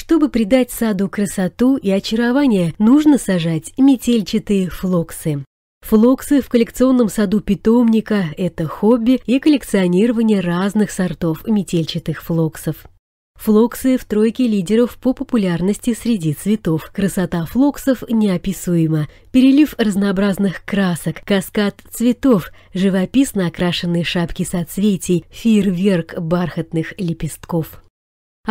Чтобы придать саду красоту и очарование, нужно сажать метельчатые флоксы. Флоксы в коллекционном саду питомника – это хобби и коллекционирование разных сортов метельчатых флоксов. Флоксы в тройке лидеров по популярности среди цветов. Красота флоксов неописуема. Перелив разнообразных красок, каскад цветов, живописно окрашенные шапки соцветий, фейерверк бархатных лепестков.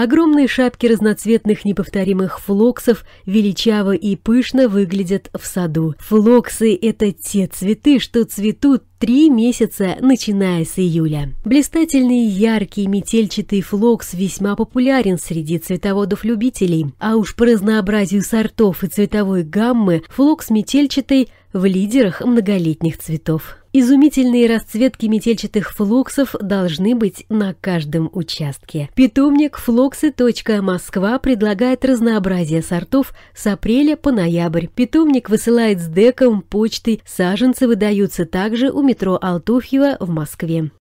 Огромные шапки разноцветных неповторимых флоксов величаво и пышно выглядят в саду. Флоксы – это те цветы, что цветут три месяца, начиная с июля. Блистательный, яркий, метельчатый флокс весьма популярен среди цветоводов-любителей. А уж по разнообразию сортов и цветовой гаммы флокс метельчатый – в лидерах многолетних цветов. Изумительные расцветки метельчатых флоксов должны быть на каждом участке. Питомник флоксы.москва предлагает разнообразие сортов с апреля по ноябрь. Питомник высылает с деком, почтой, саженцы выдаются также у метро Алтуфьева в Москве.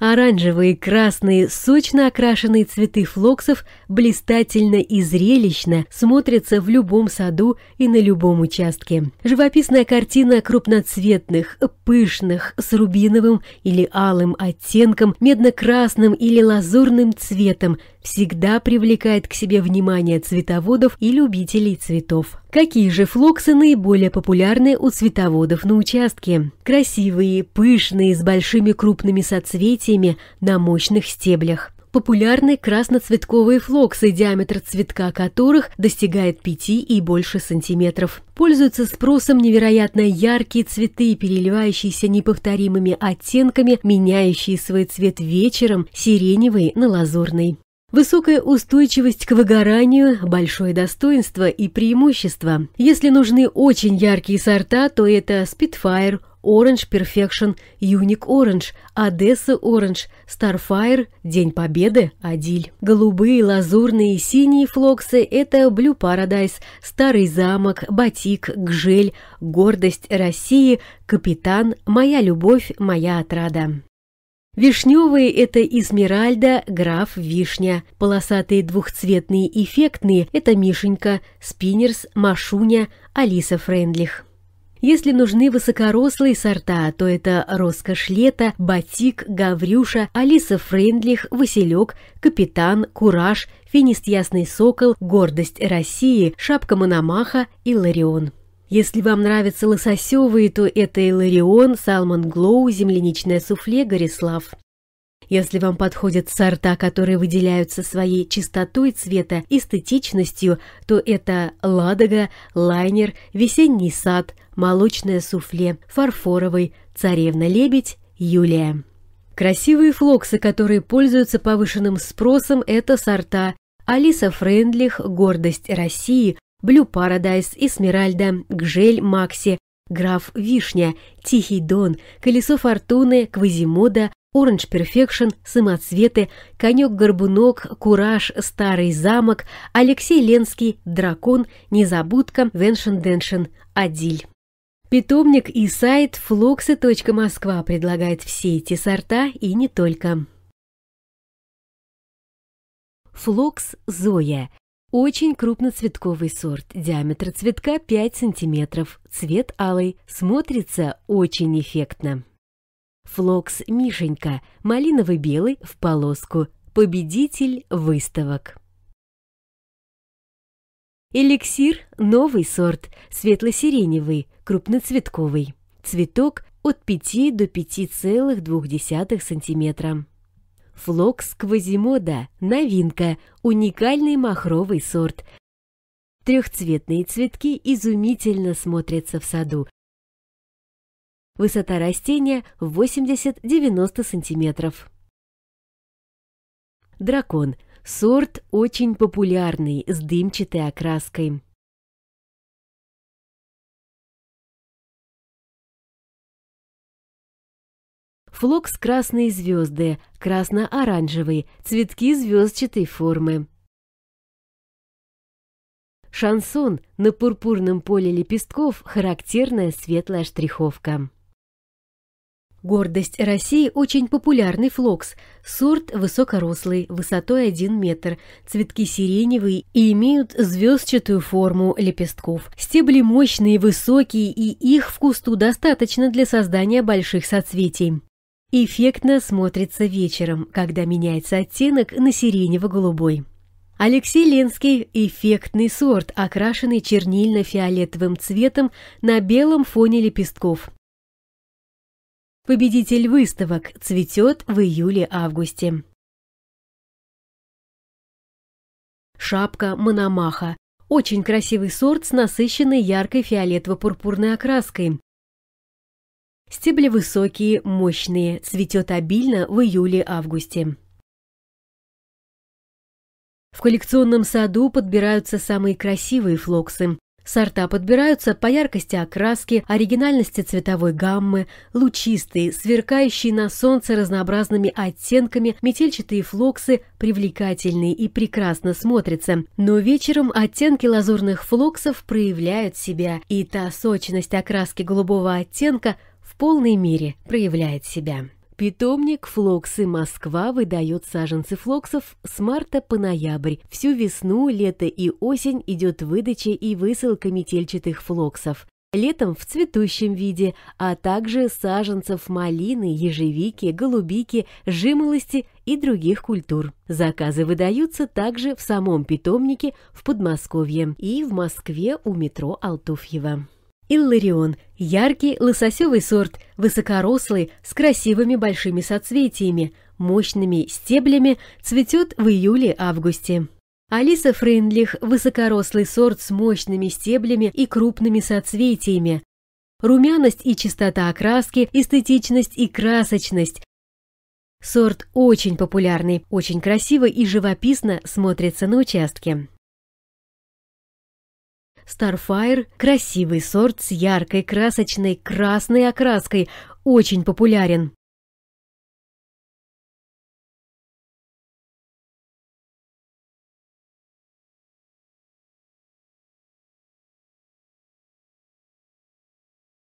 Оранжевые, красные, сочно окрашенные цветы флоксов блистательно и зрелищно смотрятся в любом саду и на любом участке. Живописная картина крупноцветных, пышных, с рубиновым или алым оттенком, медно-красным или лазурным цветом – всегда привлекает к себе внимание цветоводов и любителей цветов. Какие же флоксы наиболее популярны у цветоводов на участке? Красивые, пышные, с большими крупными соцветиями на мощных стеблях популярны красноцветковые флоксы, диаметр цветка которых достигает 5 и больше сантиметров. Пользуются спросом невероятно яркие цветы, переливающиеся неповторимыми оттенками, меняющие свой цвет вечером, сиреневый на лазурный. Высокая устойчивость к выгоранию – большое достоинство и преимущество. Если нужны очень яркие сорта, то это Spitfire, Orange Perfection, Unique Orange, Odessa Orange, Starfire, День Победы, Адиль. Голубые, лазурные и синие флоксы – это Blue Paradise, Старый Замок, Батик, Гжель, Гордость России, Капитан, Моя Любовь, Моя Отрада. Вишневые – это Измеральда, граф, вишня. Полосатые двухцветные эффектные – это Мишенька, Спиннерс, Машуня, Алиса Френдлих. Если нужны высокорослые сорта, то это роскошь лета, батик, гаврюша, Алиса Френдлих, Василек, Капитан, Кураж, Финист Ясный Сокол, Гордость России, Шапка Мономаха и Ларион. Если вам нравятся лососевые, то это Иларион, Салмон Глоу, земляничное суфле, Горислав. Если вам подходят сорта, которые выделяются своей чистотой цвета, эстетичностью, то это Ладога, Лайнер, Весенний сад, Молочное суфле, Фарфоровый, Царевна-лебедь, Юлия. Красивые флоксы, которые пользуются повышенным спросом, это сорта Алиса Френдлих, Гордость России, Блю Парадайс, Эсмеральда, Гжель Макси, Граф Вишня, Тихий Дон, Колесо Фортуны, Квазимода, Оранж Перфекшн, Самоцветы, Конек-горбунок, Кураж, Старый замок, Алексей Ленский, Дракон, Незабудка, Веншен-Деншен, Адиль. Питомник и сайт флоксы.москва предлагает все эти сорта и не только. Флокс Зоя очень крупноцветковый сорт, диаметр цветка 5 см, цвет алый, смотрится очень эффектно. Флокс Мишенька, малиновый белый в полоску, победитель выставок. Эликсир – новый сорт, светло-сиреневый, крупноцветковый. Цветок от 5 до 5,2 см. Флокс Квазимода – новинка, уникальный махровый сорт. Трехцветные цветки изумительно смотрятся в саду. Высота растения 80-90 см. Дракон – сорт очень популярный, с дымчатой окраской. флог с красной звезды, красно-оранжевый, цветки звездчатой формы. Шансон на пурпурном поле лепестков – характерная светлая штриховка. Гордость России – очень популярный флокс. Сорт высокорослый, высотой 1 метр, цветки сиреневые и имеют звездчатую форму лепестков. Стебли мощные, высокие, и их в кусту достаточно для создания больших соцветий. Эффектно смотрится вечером, когда меняется оттенок на сиренево-голубой. Алексей Ленский – эффектный сорт, окрашенный чернильно-фиолетовым цветом на белом фоне лепестков. Победитель выставок цветет в июле-августе. Шапка Мономаха – очень красивый сорт с насыщенной яркой фиолетово-пурпурной окраской. Стебли высокие, мощные, цветет обильно в июле-августе. В коллекционном саду подбираются самые красивые флоксы. Сорта подбираются по яркости окраски, оригинальности цветовой гаммы, лучистые, сверкающие на солнце разнообразными оттенками, метельчатые флоксы привлекательные и прекрасно смотрятся. Но вечером оттенки лазурных флоксов проявляют себя, и та сочность окраски голубого оттенка – полной мере проявляет себя. Питомник «Флоксы Москва» выдает саженцы флоксов с марта по ноябрь. Всю весну, лето и осень идет выдача и высылка метельчатых флоксов. Летом в цветущем виде, а также саженцев малины, ежевики, голубики, жимолости и других культур. Заказы выдаются также в самом питомнике в Подмосковье и в Москве у метро Алтуфьева. Илларион – яркий лососевый сорт, высокорослый, с красивыми большими соцветиями, мощными стеблями, цветет в июле-августе. Алиса Фрейндлих – высокорослый сорт с мощными стеблями и крупными соцветиями. Румяность и чистота окраски, эстетичность и красочность. Сорт очень популярный, очень красиво и живописно смотрится на участке. Starfire – красивый сорт с яркой, красочной, красной окраской, очень популярен.